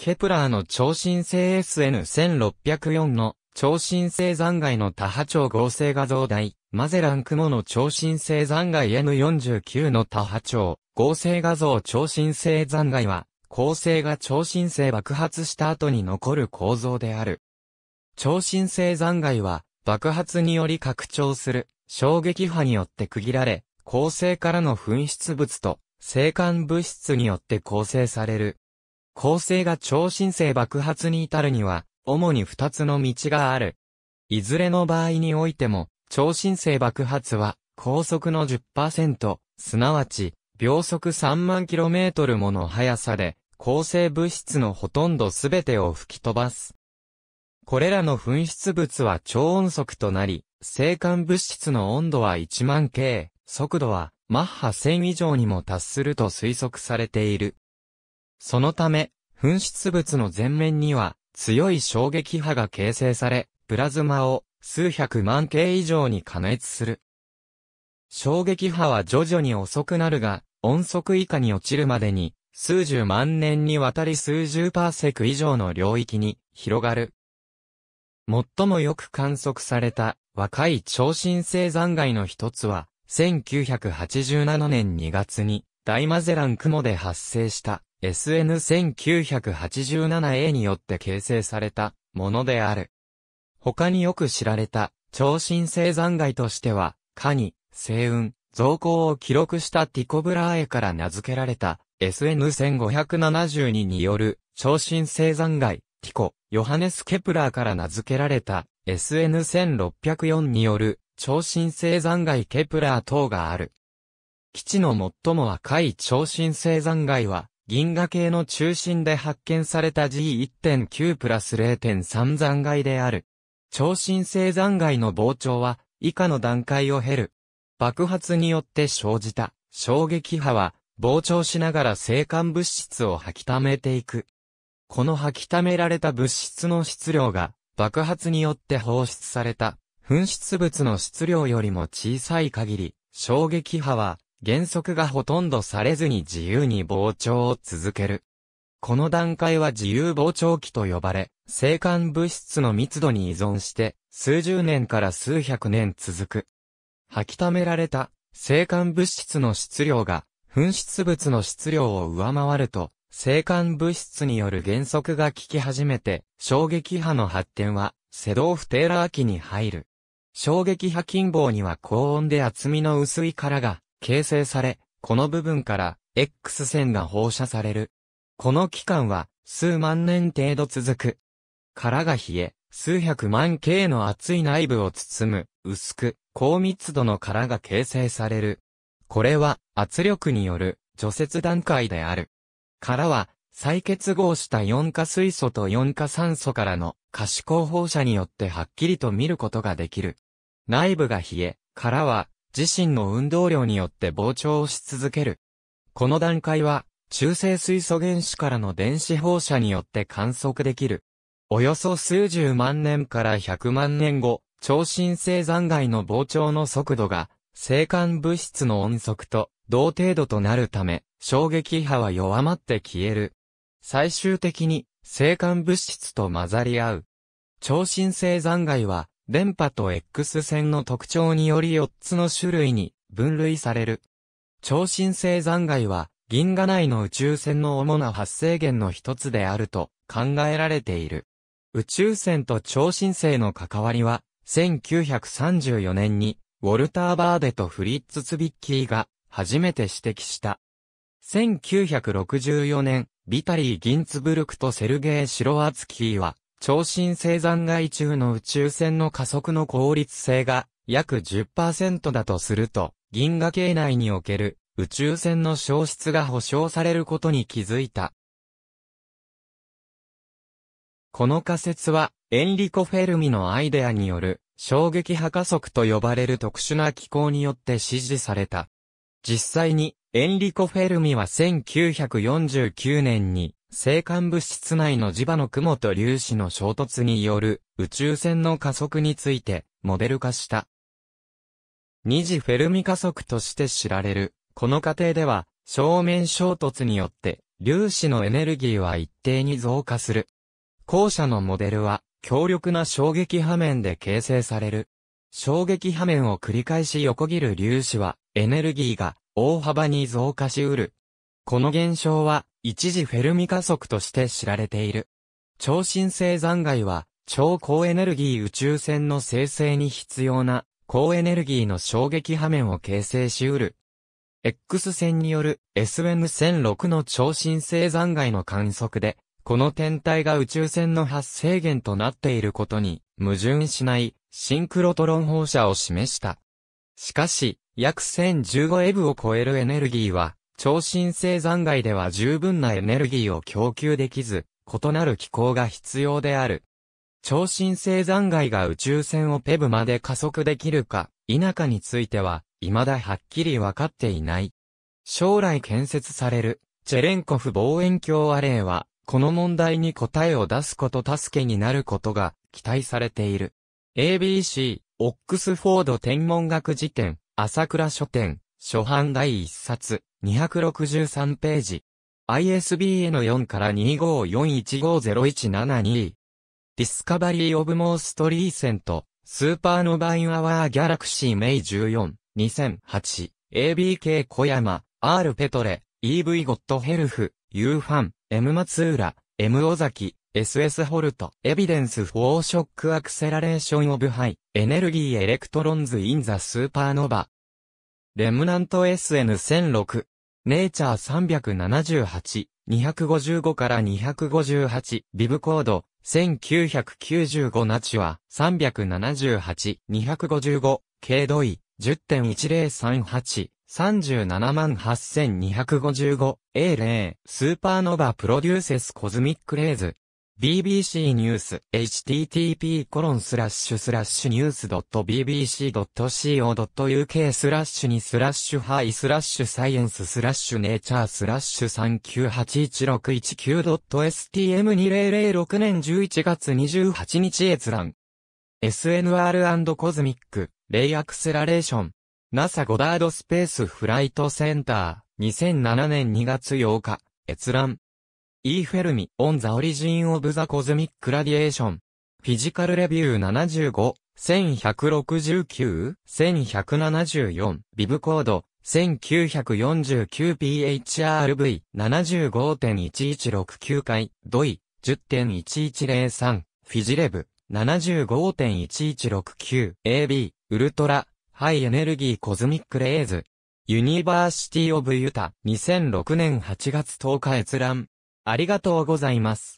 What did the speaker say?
ケプラーの超新星 SN1604 の超新星残骸の多波長合成画像台、マゼラン雲の超新星残骸 N49 の多波長合成画像超新星残骸は、構成が超新星爆発した後に残る構造である。超新星残骸は、爆発により拡張する衝撃波によって区切られ、構成からの噴出物と、生還物質によって構成される。構成が超新星爆発に至るには、主に二つの道がある。いずれの場合においても、超新星爆発は、高速の10%、すなわち、秒速3万キロメートルもの速さで、構成物質のほとんどすべてを吹き飛ばす。これらの噴出物は超音速となり、生還物質の温度は1万 K、速度はマッハ1000以上にも達すると推測されている。そのため、噴出物の前面には強い衝撃波が形成され、プラズマを数百万系以上に加熱する。衝撃波は徐々に遅くなるが、音速以下に落ちるまでに、数十万年にわたり数十パーセク以上の領域に広がる。最もよく観測された若い超新星残骸の一つは、1987年2月に大マゼラン雲で発生した。SN1987A によって形成されたものである。他によく知られた超新星残骸としては、カニ、星雲、増光を記録したティコブラーエから名付けられた SN1572 による超新星残骸、ティコ、ヨハネス・ケプラーから名付けられた SN1604 による超新星残骸ケプラー等がある。基地の最も赤い超新星残骸は銀河系の中心で発見された G1.9 プラス0.3残骸である。超新星残骸の膨張は以下の段階を経る。爆発によって生じた衝撃波は膨張しながら生還物質を吐き溜めていく。この吐き溜められた物質の質量が爆発によって放出された噴出物の質量よりも小さい限り、衝撃波は減速がほとんどされずに自由に膨張を続ける。この段階は自由膨張期と呼ばれ、生還物質の密度に依存して、数十年から数百年続く。吐き溜められた、生還物質の質量が、噴出物の質量を上回ると、生還物質による減速が効き始めて、衝撃波の発展は、セドーフテーラー期に入る。衝撃波近傍には高温で厚みの薄い殻が形成され、この部分から X 線が放射される。この期間は数万年程度続く。殻が冷え、数百万 K の厚い内部を包む、薄く、高密度の殻が形成される。これは圧力による除雪段階である。殻は再結合した4化水素と4化酸素からの可視光放射によってはっきりと見ることができる。内部が冷え、殻は自身の運動量によって膨張し続ける。この段階は、中性水素原子からの電子放射によって観測できる。およそ数十万年から100万年後、超新星残骸の膨張の速度が、生間物質の音速と同程度となるため、衝撃波は弱まって消える。最終的に、生間物質と混ざり合う。超新星残骸は、電波と X 線の特徴により4つの種類に分類される。超新星残骸は銀河内の宇宙船の主な発生源の一つであると考えられている。宇宙船と超新星の関わりは1934年にウォルター・バーデとフリッツ・ツビッキーが初めて指摘した。1964年、ビタリー・ギンツブルクとセルゲイ・シロワツキーは超新星残骸中の宇宙船の加速の効率性が約10%だとすると、銀河系内における宇宙船の消失が保証されることに気づいた。この仮説は、エンリコ・フェルミのアイデアによる衝撃波加速と呼ばれる特殊な機構によって支持された。実際に、エンリコ・フェルミは1949年に星間物質内の磁場の雲と粒子の衝突による宇宙船の加速についてモデル化した。二次フェルミ加速として知られる。この過程では正面衝突によって粒子のエネルギーは一定に増加する。後者のモデルは強力な衝撃波面で形成される。衝撃波面を繰り返し横切る粒子はエネルギーが大幅に増加しうるこの現象は、一時フェルミ加速として知られている。超新星残骸は、超高エネルギー宇宙船の生成に必要な、高エネルギーの衝撃波面を形成しうる。X 線による SN1006 の超新星残骸の観測で、この天体が宇宙船の発生源となっていることに矛盾しないシンクロトロン放射を示した。しかし、約1 0 1 5エブを超えるエネルギーは超新星残骸では十分なエネルギーを供給できず、異なる気候が必要である。超新星残骸が宇宙船をペブまで加速できるか、否かについては、未だはっきりわかっていない。将来建設される、チェレンコフ望遠鏡アレイは、この問題に答えを出すこと助けになることが期待されている。ABC、オックスフォード天文学辞典、朝倉書店、初版第一冊。263ページ。ISBN 4から2 5 4 1 5 0 1 7 2 Discovery of Most Recent Supernova in Our Galaxy May 14、2008。ABK 小山、R ペトレ、EV ゴッドヘルフ、U ファン、M 松浦、M 尾崎、SS ホルト、エビデンスフォーショックアクセラレーションオブハイ、エネルギーエレクトロンズインザスーパーノバ、レムナント SN1006、ネイチャー378、255から258、ビブコード、1995ナチは、378、255、軽度位、10.1038、378、255、軽度位、10.1038、378,255A0 スーパーノバプロデューセスコズミックレーズ BBC ニュース http://news.bbc.co.uk スラッシュにスラッシュハイスラッシュサイエンススラッシュネイチャースラッシュ3 9 8 1 6 1 9 s t m 2 0 0 6年11月28日閲覧 SNR& コズミックレイアクセラレーション NASA ゴダードスペースフライトセンター2007年2月8日閲覧 E. フェルミ、オン・ザ・オリジン・オブ・ザ・コズミック・ラディエーション。フィジカル・レビュー75、1169、1174、ビブコード、1949PHRV、75.1169回、ドイ、10.1103、フィジレブ、75.1169、AB、ウルトラ、ハイエネルギーコズミックレーズ、ユニバーシティオブユタ、2006年8月10日閲覧。ありがとうございます。